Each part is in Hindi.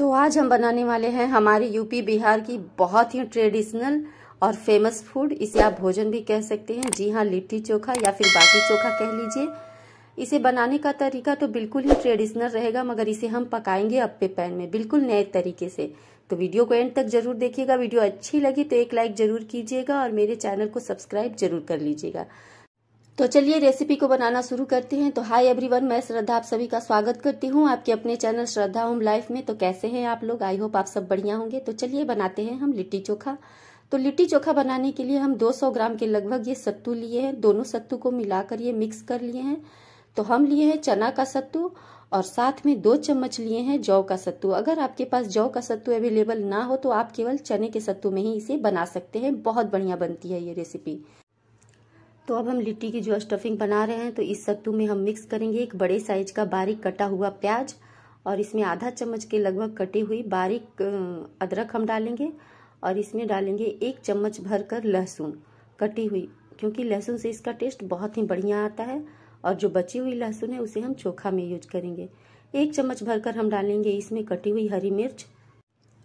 तो आज हम बनाने वाले हैं हमारे यूपी बिहार की बहुत ही ट्रेडिशनल और फेमस फूड इसे आप भोजन भी कह सकते हैं जी हाँ लिट्टी चोखा या फिर बाटी चोखा कह लीजिए इसे बनाने का तरीका तो बिल्कुल ही ट्रेडिशनल रहेगा मगर इसे हम पकाएंगे अप्पे पैन में बिल्कुल नए तरीके से तो वीडियो को एंड तक जरूर देखिएगा वीडियो अच्छी लगी तो एक लाइक जरूर कीजिएगा और मेरे चैनल को सब्सक्राइब जरूर कर लीजिएगा तो चलिए रेसिपी को बनाना शुरू करते हैं तो हाय एवरीवन मैं श्रद्धा आप सभी का स्वागत करती हूँ आपके अपने चैनल श्रद्धा होम लाइफ में तो कैसे हैं आप लोग आई होप आप सब बढ़िया होंगे तो चलिए बनाते हैं हम लिट्टी चोखा तो लिट्टी चोखा बनाने के लिए हम 200 ग्राम के लगभग ये सत्तू लिए हैं दोनों सत्तू को मिलाकर ये मिक्स कर लिए हैं तो हम लिए हैं चना का सत्तू और साथ में दो चम्मच लिए हैं जौ का सत्तू अगर आपके पास जौ का सत्तू अवेलेबल ना हो तो आप केवल चने के सत्तू में ही इसे बना सकते हैं बहुत बढ़िया बनती है ये रेसिपी तो अब हम लिट्टी की जो स्टफिंग बना रहे हैं तो इस सत्तू में हम मिक्स करेंगे एक बड़े साइज का बारीक कटा हुआ प्याज और इसमें आधा चम्मच के लगभग कटी हुई बारीक अदरक हम डालेंगे और इसमें डालेंगे एक चम्मच भर कर लहसुन कटी हुई क्योंकि लहसुन से इसका टेस्ट बहुत ही बढ़िया आता है और जो बची हुई लहसुन है उसे हम चोखा में यूज करेंगे एक चम्मच भरकर हम डालेंगे इसमें कटी हुई हरी मिर्च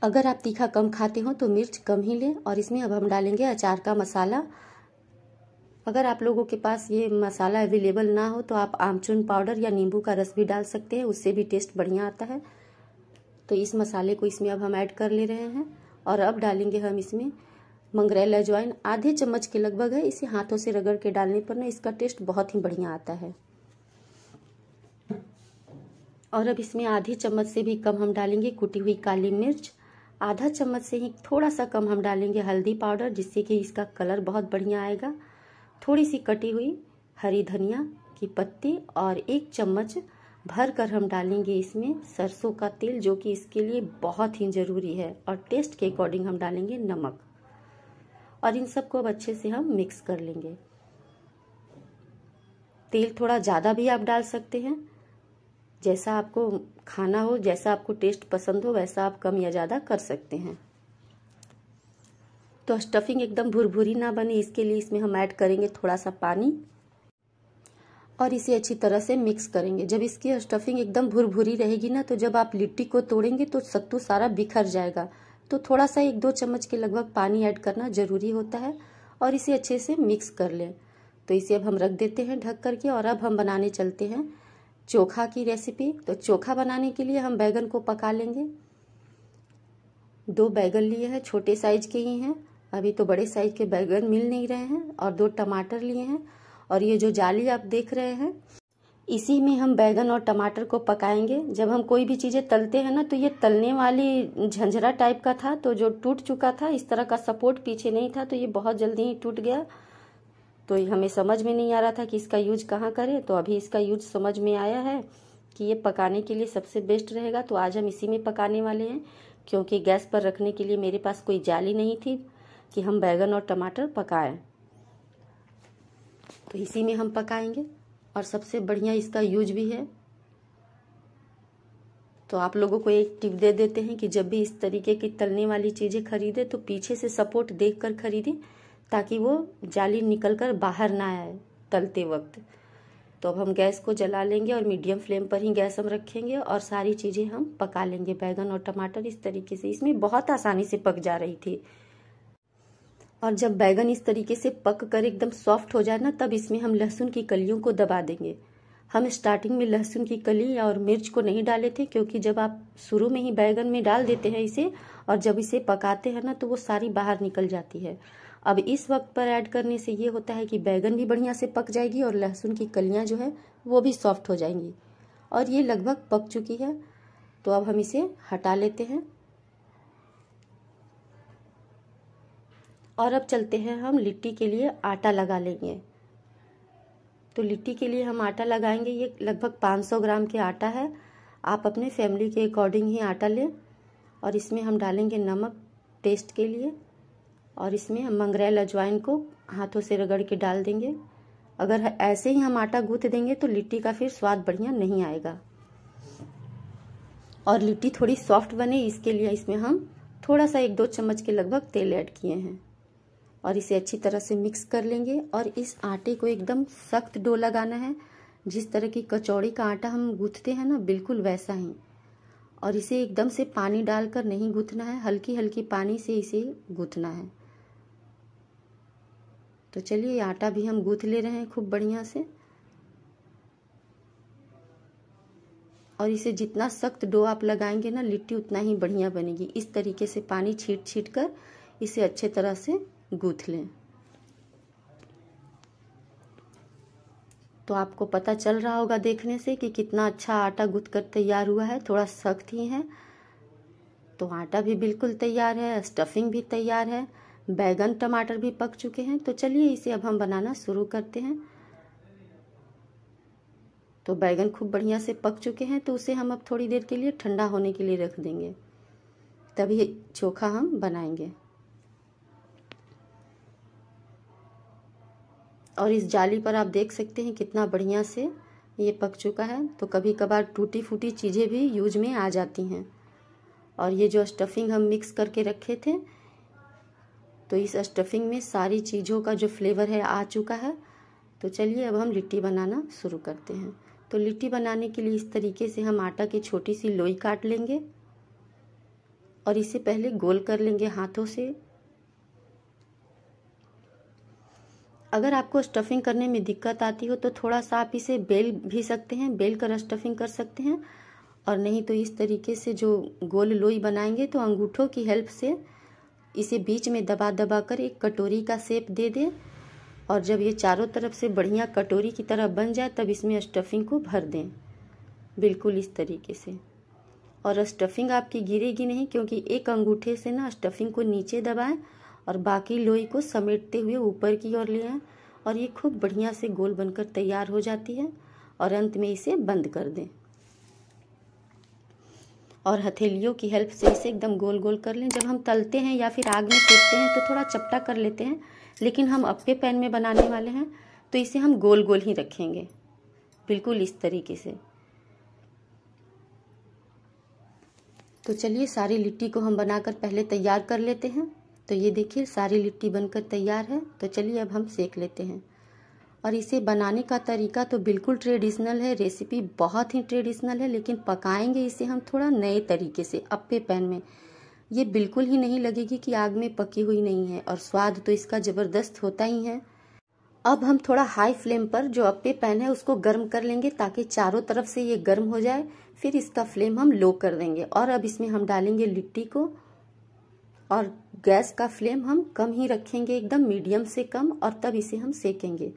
अगर आप तीखा कम खाते हो तो मिर्च कम ही लें और इसमें अब हम डालेंगे अचार का मसाला अगर आप लोगों के पास ये मसाला अवेलेबल ना हो तो आप आमचून पाउडर या नींबू का रस भी डाल सकते हैं उससे भी टेस्ट बढ़िया आता है तो इस मसाले को इसमें अब हम ऐड कर ले रहे हैं और अब डालेंगे हम इसमें मंगरेला ज्वाइन आधे चम्मच के लगभग है इसे हाथों से रगड़ के डालने पर ना इसका टेस्ट बहुत ही बढ़िया आता है और अब इसमें आधे चम्मच से भी कम हम डालेंगे कुटी हुई काली मिर्च आधा चम्मच से ही थोड़ा सा कम हम डालेंगे हल्दी पाउडर जिससे कि इसका कलर बहुत बढ़िया आएगा थोड़ी सी कटी हुई हरी धनिया की पत्ती और एक चम्मच भर कर हम डालेंगे इसमें सरसों का तेल जो कि इसके लिए बहुत ही ज़रूरी है और टेस्ट के अकॉर्डिंग हम डालेंगे नमक और इन सबको अब अच्छे से हम मिक्स कर लेंगे तेल थोड़ा ज़्यादा भी आप डाल सकते हैं जैसा आपको खाना हो जैसा आपको टेस्ट पसंद हो वैसा आप कम या ज़्यादा कर सकते हैं तो स्टफिंग एकदम भुरभुरी ना बने इसके लिए इसमें हम ऐड करेंगे थोड़ा सा पानी और इसे अच्छी तरह से मिक्स करेंगे जब इसकी स्टफिंग एकदम भुरभुरी रहेगी ना तो जब आप लिट्टी को तोड़ेंगे तो सत्तू सारा बिखर जाएगा तो थोड़ा सा एक दो चम्मच के लगभग पानी ऐड करना ज़रूरी होता है और इसे अच्छे से मिक्स कर लें तो इसे अब हम रख देते हैं ढक करके और अब हम बनाने चलते हैं चोखा की रेसिपी तो चोखा बनाने के लिए हम बैगन को पका लेंगे दो बैगन लिए हैं छोटे साइज के ही हैं अभी तो बड़े साइज के बैगन मिल नहीं रहे हैं और दो टमाटर लिए हैं और ये जो जाली आप देख रहे हैं इसी में हम बैगन और टमाटर को पकाएंगे जब हम कोई भी चीज़ें तलते हैं ना तो ये तलने वाली झंझरा टाइप का था तो जो टूट चुका था इस तरह का सपोर्ट पीछे नहीं था तो ये बहुत जल्दी ही टूट गया तो हमें समझ में नहीं आ रहा था कि इसका यूज कहाँ करें तो अभी इसका यूज समझ में आया है कि ये पकाने के लिए सबसे बेस्ट रहेगा तो आज हम इसी में पकाने वाले हैं क्योंकि गैस पर रखने के लिए मेरे पास कोई जाली नहीं थी कि हम बैगन और टमाटर पकाएं तो इसी में हम पकाएंगे और सबसे बढ़िया इसका यूज भी है तो आप लोगों को एक टिप दे देते हैं कि जब भी इस तरीके की तलने वाली चीज़ें खरीदे तो पीछे से सपोर्ट देख कर खरीदें ताकि वो जाली निकल कर बाहर ना आए तलते वक्त तो अब हम गैस को जला लेंगे और मीडियम फ्लेम पर ही गैस हम रखेंगे और सारी चीज़ें हम पका लेंगे बैगन और टमाटर इस तरीके से इसमें बहुत आसानी से पक जा रही थी और जब बैगन इस तरीके से पक कर एकदम सॉफ्ट हो जाए ना तब इसमें हम लहसुन की कलियों को दबा देंगे हम स्टार्टिंग में लहसुन की कली और मिर्च को नहीं डाले थे क्योंकि जब आप शुरू में ही बैगन में डाल देते हैं इसे और जब इसे पकाते हैं ना तो वो सारी बाहर निकल जाती है अब इस वक्त पर ऐड करने से ये होता है कि बैगन भी बढ़िया से पक जाएगी और लहसुन की कलियाँ जो है वो भी सॉफ्ट हो जाएंगी और ये लगभग पक चुकी है तो अब हम इसे हटा लेते हैं और अब चलते हैं हम लिट्टी के लिए आटा लगा लेंगे तो लिट्टी के लिए हम आटा लगाएंगे ये लगभग 500 ग्राम के आटा है आप अपने फैमिली के अकॉर्डिंग ही आटा लें और इसमें हम डालेंगे नमक टेस्ट के लिए और इसमें हम मंगरेल अजवाइन को हाथों से रगड़ के डाल देंगे अगर ऐसे ही हम आटा गूँथ देंगे तो लिट्टी का फिर स्वाद बढ़िया नहीं आएगा और लिट्टी थोड़ी सॉफ्ट बने इसके लिए इसमें हम थोड़ा सा एक दो चम्मच के लगभग तेल ऐड किए हैं और इसे अच्छी तरह से मिक्स कर लेंगे और इस आटे को एकदम सख्त डो लगाना है जिस तरह की कचौड़ी का आटा हम गूँथते हैं ना बिल्कुल वैसा ही और इसे एकदम से पानी डालकर नहीं गूँथना है हल्की हल्की पानी से इसे गूँथना है तो चलिए आटा भी हम गूँथ ले रहे हैं खूब बढ़िया से और इसे जितना सख्त डो आप लगाएंगे ना लिट्टी उतना ही बढ़िया बनेगी इस तरीके से पानी छीट छीट कर इसे अच्छे तरह से गूँथ लें तो आपको पता चल रहा होगा देखने से कि कितना अच्छा आटा गूँथ कर तैयार हुआ है थोड़ा सख्त ही है तो आटा भी बिल्कुल तैयार है स्टफिंग भी तैयार है बैगन टमाटर भी पक चुके हैं तो चलिए इसे अब हम बनाना शुरू करते हैं तो बैगन खूब बढ़िया से पक चुके हैं तो उसे हम अब थोड़ी देर के लिए ठंडा होने के लिए रख देंगे तभी चोखा हम बनाएंगे और इस जाली पर आप देख सकते हैं कितना बढ़िया से ये पक चुका है तो कभी कभार टूटी फूटी चीज़ें भी यूज में आ जाती हैं और ये जो स्टफिंग हम मिक्स करके रखे थे तो इस स्टफिंग में सारी चीज़ों का जो फ्लेवर है आ चुका है तो चलिए अब हम लिट्टी बनाना शुरू करते हैं तो लिट्टी बनाने के लिए इस तरीके से हम आटा की छोटी सी लोई काट लेंगे और इसे पहले गोल कर लेंगे हाथों से अगर आपको स्टफिंग करने में दिक्कत आती हो तो थोड़ा सा आप इसे बेल भी सकते हैं बेल कर स्टफिंग कर सकते हैं और नहीं तो इस तरीके से जो गोल लोई बनाएंगे तो अंगूठों की हेल्प से इसे बीच में दबा दबा कर एक कटोरी का सेप दे दें और जब ये चारों तरफ से बढ़िया कटोरी की तरह बन जाए तब इसमें स्टफिंग को भर दें बिल्कुल इस तरीके से और स्टफिंग आपकी गिरेगी नहीं क्योंकि एक अंगूठे से ना स्टफिंग को नीचे दबाएं और बाकी लोई को समेटते हुए ऊपर की ओर ले आएँ और ये खूब बढ़िया से गोल बनकर तैयार हो जाती है और अंत में इसे बंद कर दें और हथेलियों की हेल्प से इसे एकदम गोल गोल कर लें जब हम तलते हैं या फिर आग में सेकते हैं तो थोड़ा चपटा कर लेते हैं लेकिन हम अप्पे पैन में बनाने वाले हैं तो इसे हम गोल गोल ही रखेंगे बिल्कुल इस तरीके से तो चलिए सारी लिट्टी को हम बनाकर पहले तैयार कर लेते हैं तो ये देखिए सारी लिट्टी बनकर तैयार है तो चलिए अब हम सेक लेते हैं और इसे बनाने का तरीका तो बिल्कुल ट्रेडिशनल है रेसिपी बहुत ही ट्रेडिशनल है लेकिन पकाएंगे इसे हम थोड़ा नए तरीके से अप्पे पैन में ये बिल्कुल ही नहीं लगेगी कि आग में पकी हुई नहीं है और स्वाद तो इसका ज़बरदस्त होता ही है अब हम थोड़ा हाई फ्लेम पर जो अप्पे पैन है उसको गर्म कर लेंगे ताकि चारों तरफ से ये गर्म हो जाए फिर इसका फ्लेम हम लो कर देंगे और अब इसमें हम डालेंगे लिट्टी को और गैस का फ्लेम हम कम ही रखेंगे एकदम मीडियम से कम और तब इसे हम सेकेंगे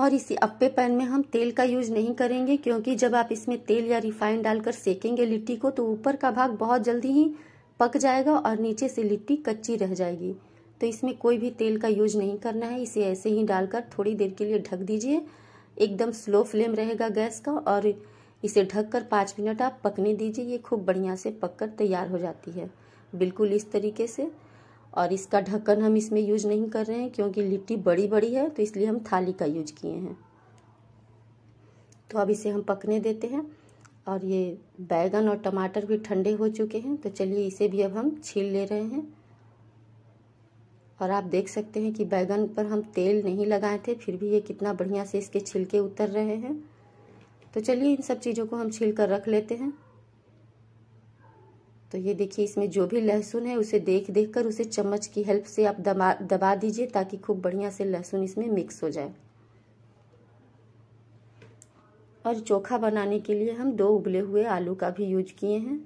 और इसी अप्पे पैन में हम तेल का यूज नहीं करेंगे क्योंकि जब आप इसमें तेल या रिफाइंड डालकर सेकेंगे लिट्टी को तो ऊपर का भाग बहुत जल्दी ही पक जाएगा और नीचे से लिट्टी कच्ची रह जाएगी तो इसमें कोई भी तेल का यूज नहीं करना है इसे ऐसे ही डालकर थोड़ी देर के लिए ढक दीजिए एकदम स्लो फ्लेम रहेगा गैस का और इसे ढककर पाँच मिनट आप पकने दीजिए ये खूब बढ़िया से पककर तैयार हो जाती है बिल्कुल इस तरीके से और इसका ढक्कन हम इसमें यूज नहीं कर रहे हैं क्योंकि लिट्टी बड़ी बड़ी है तो इसलिए हम थाली का यूज किए हैं तो अब इसे हम पकने देते हैं और ये बैगन और टमाटर भी ठंडे हो चुके हैं तो चलिए इसे भी अब हम छील ले रहे हैं और आप देख सकते हैं कि बैगन पर हम तेल नहीं लगाए थे फिर भी ये कितना बढ़िया से इसके छिलके उतर रहे हैं तो चलिए इन सब चीज़ों को हम छील कर रख लेते हैं तो ये देखिए इसमें जो भी लहसुन है उसे देख देख कर उसे चम्मच की हेल्प से आप दबा दबा दीजिए ताकि खूब बढ़िया से लहसुन इसमें मिक्स हो जाए और चोखा बनाने के लिए हम दो उबले हुए आलू का भी यूज किए हैं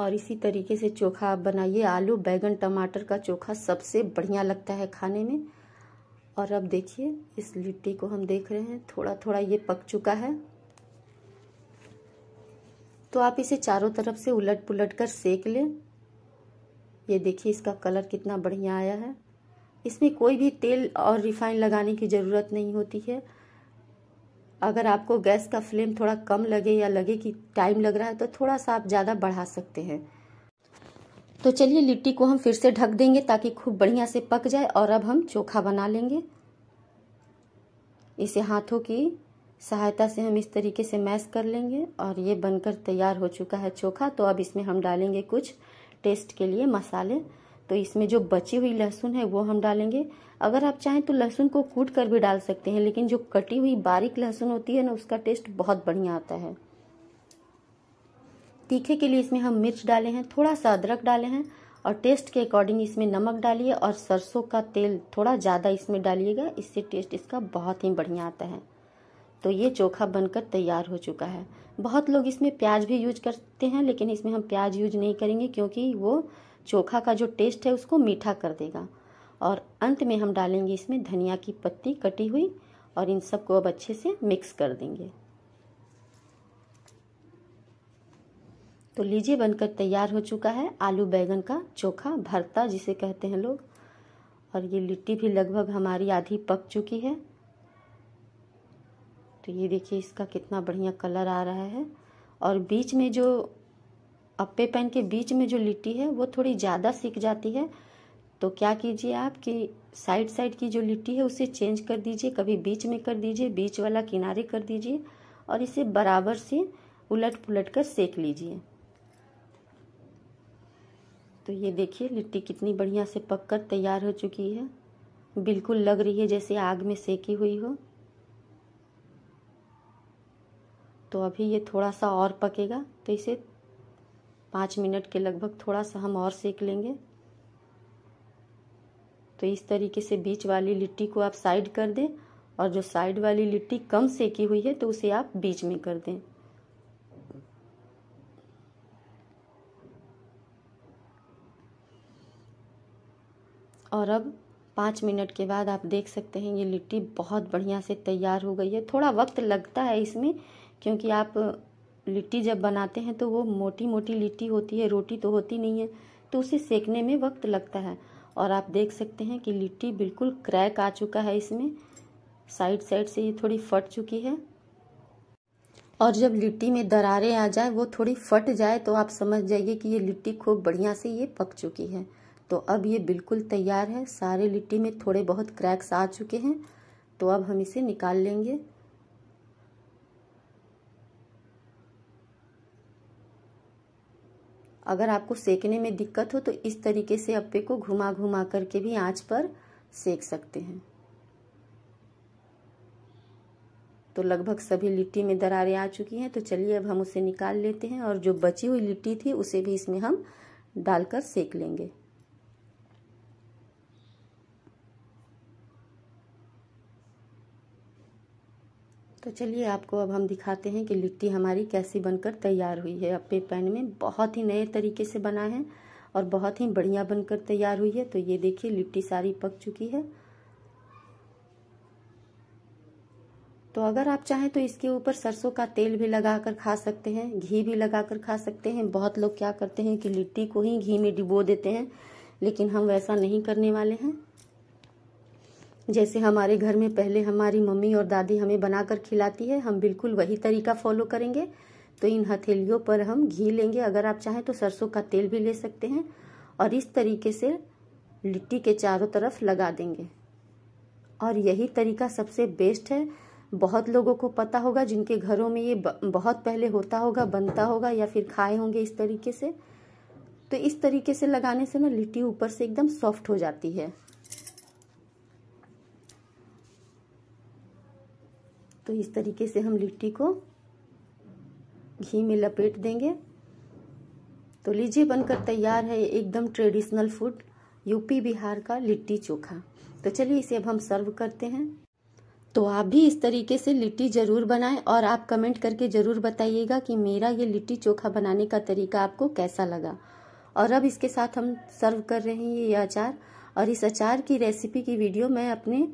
और इसी तरीके से चोखा आप बनाइए आलू बैगन टमाटर का चोखा सबसे बढ़िया लगता है खाने में और अब देखिए इस लिट्टी को हम देख रहे हैं थोड़ा थोड़ा ये पक चुका है तो आप इसे चारों तरफ से उलट पुलट कर सेक लें ये देखिए इसका कलर कितना बढ़िया आया है इसमें कोई भी तेल और रिफाइन लगाने की ज़रूरत नहीं होती है अगर आपको गैस का फ्लेम थोड़ा कम लगे या लगे कि टाइम लग रहा है तो थोड़ा सा आप ज़्यादा बढ़ा सकते हैं तो चलिए लिट्टी को हम फिर से ढक देंगे ताकि खूब बढ़िया से पक जाए और अब हम चोखा बना लेंगे इसे हाथों की सहायता से हम इस तरीके से मैश कर लेंगे और ये बनकर तैयार हो चुका है चोखा तो अब इसमें हम डालेंगे कुछ टेस्ट के लिए मसाले तो इसमें जो बची हुई लहसुन है वो हम डालेंगे अगर आप चाहें तो लहसुन को कूट कर भी डाल सकते हैं लेकिन जो कटी हुई बारीक लहसुन होती है ना उसका टेस्ट बहुत बढ़िया आता है तीखे के लिए इसमें हम मिर्च डाले हैं थोड़ा सा अदरक डाले हैं और टेस्ट के अकॉर्डिंग इसमें नमक डालिए और सरसों का तेल थोड़ा ज़्यादा इसमें डालिएगा इससे टेस्ट इसका बहुत ही बढ़िया आता है तो ये चोखा बनकर तैयार हो चुका है बहुत लोग इसमें प्याज भी यूज करते हैं लेकिन इसमें हम प्याज यूज नहीं करेंगे क्योंकि वो चोखा का जो टेस्ट है उसको मीठा कर देगा और अंत में हम डालेंगे इसमें धनिया की पत्ती कटी हुई और इन सबको अब अच्छे से मिक्स कर देंगे तो लीजिए बनकर तैयार हो चुका है आलू बैंगन का चोखा भरता जिसे कहते हैं लोग और ये लिट्टी भी लगभग हमारी आधी पक चुकी है तो ये देखिए इसका कितना बढ़िया कलर आ रहा है और बीच में जो अप्पे पेन के बीच में जो लिट्टी है वो थोड़ी ज़्यादा सीख जाती है तो क्या कीजिए आप कि साइड साइड की जो लिट्टी है उसे चेंज कर दीजिए कभी बीच में कर दीजिए बीच वाला किनारे कर दीजिए और इसे बराबर से उलट पुलट कर सेक लीजिए तो ये देखिए लिट्टी कितनी बढ़िया से पककर तैयार हो चुकी है बिल्कुल लग रही है जैसे आग में सेकी हुई हो तो अभी ये थोड़ा सा और पकेगा तो इसे पाँच मिनट के लगभग थोड़ा सा हम और सेक लेंगे तो इस तरीके से बीच वाली लिट्टी को आप साइड कर दें और जो साइड वाली लिट्टी कम सेकी हुई है तो उसे आप बीच में कर दें और अब पाँच मिनट के बाद आप देख सकते हैं ये लिट्टी बहुत बढ़िया से तैयार हो गई है थोड़ा वक्त लगता है इसमें क्योंकि आप लिट्टी जब बनाते हैं तो वो मोटी मोटी लिट्टी होती है रोटी तो होती नहीं है तो उसे सेकने में वक्त लगता है और आप देख सकते हैं कि लिट्टी बिल्कुल क्रैक आ चुका है इसमें साइड साइड से ये थोड़ी फट चुकी है और जब लिट्टी में दरारें आ जाए वो थोड़ी फट जाए तो आप समझ जाइए कि ये लिट्टी खूब बढ़िया से ये पक चुकी है तो अब ये बिल्कुल तैयार है सारे लिट्टी में थोड़े बहुत क्रैक्स आ चुके हैं तो अब हम इसे निकाल लेंगे अगर आपको सेकने में दिक्कत हो तो इस तरीके से अप्पे को घुमा घुमा करके भी आंच पर सेक सकते हैं तो लगभग सभी लिट्टी में दरारें आ चुकी हैं तो चलिए अब हम उसे निकाल लेते हैं और जो बची हुई लिट्टी थी उसे भी इसमें हम डालकर सेक लेंगे तो चलिए आपको अब हम दिखाते हैं कि लिट्टी हमारी कैसी बनकर तैयार हुई है अपने पैन में बहुत ही नए तरीके से बना है और बहुत ही बढ़िया बनकर तैयार हुई है तो ये देखिए लिट्टी सारी पक चुकी है तो अगर आप चाहें तो इसके ऊपर सरसों का तेल भी लगाकर खा सकते हैं घी भी लगाकर खा सकते हैं बहुत लोग क्या करते हैं कि लिट्टी को ही घी में डिबो देते हैं लेकिन हम वैसा नहीं करने वाले हैं जैसे हमारे घर में पहले हमारी मम्मी और दादी हमें बनाकर खिलाती है हम बिल्कुल वही तरीका फॉलो करेंगे तो इन हथेलियों पर हम घी लेंगे अगर आप चाहें तो सरसों का तेल भी ले सकते हैं और इस तरीके से लिट्टी के चारों तरफ लगा देंगे और यही तरीका सबसे बेस्ट है बहुत लोगों को पता होगा जिनके घरों में ये बहुत पहले होता होगा बनता होगा या फिर खाए होंगे इस तरीके से तो इस तरीके से लगाने से ना लिट्टी ऊपर से एकदम सॉफ्ट हो जाती है तो इस तरीके से हम लिट्टी को घी में लपेट देंगे तो लीजिए बनकर तैयार है एकदम ट्रेडिशनल फूड यूपी बिहार का लिट्टी चोखा तो चलिए इसे अब हम सर्व करते हैं तो आप भी इस तरीके से लिट्टी ज़रूर बनाएं और आप कमेंट करके ज़रूर बताइएगा कि मेरा ये लिट्टी चोखा बनाने का तरीका आपको कैसा लगा और अब इसके साथ हम सर्व कर रहे हैं ये अचार और इस अचार की रेसिपी की वीडियो मैं अपने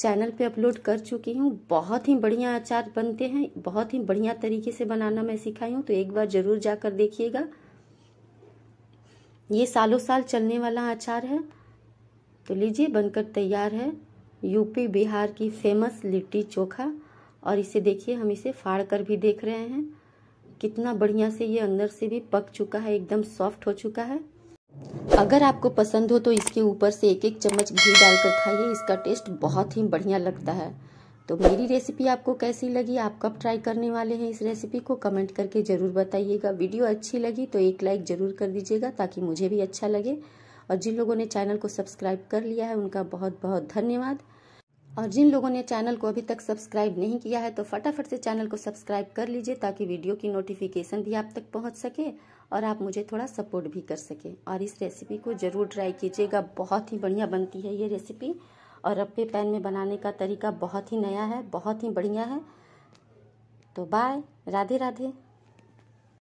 चैनल पे अपलोड कर चुकी हूँ बहुत ही बढ़िया अचार बनते हैं बहुत ही बढ़िया तरीके से बनाना मैं सिखाई हूँ तो एक बार ज़रूर जाकर देखिएगा ये सालों साल चलने वाला अचार है तो लीजिए बनकर तैयार है यूपी बिहार की फेमस लिट्टी चोखा और इसे देखिए हम इसे फाड़ कर भी देख रहे हैं कितना बढ़िया से ये अंदर से भी पक चुका है एकदम सॉफ्ट हो चुका है अगर आपको पसंद हो तो इसके ऊपर से एक एक चम्मच घी डालकर खाइए इसका टेस्ट बहुत ही बढ़िया लगता है तो मेरी रेसिपी आपको कैसी लगी आप कब ट्राई करने वाले हैं इस रेसिपी को कमेंट करके ज़रूर बताइएगा वीडियो अच्छी लगी तो एक लाइक ज़रूर कर दीजिएगा ताकि मुझे भी अच्छा लगे और जिन लोगों ने चैनल को सब्सक्राइब कर लिया है उनका बहुत बहुत धन्यवाद और जिन लोगों ने चैनल को अभी तक सब्सक्राइब नहीं किया है तो फटाफट से चैनल को सब्सक्राइब कर लीजिए ताकि वीडियो की नोटिफिकेशन भी आप तक पहुँच सके और आप मुझे थोड़ा सपोर्ट भी कर सकें और इस रेसिपी को ज़रूर ट्राई कीजिएगा बहुत ही बढ़िया बनती है ये रेसिपी और रप्पे पैन में बनाने का तरीका बहुत ही नया है बहुत ही बढ़िया है तो बाय राधे राधे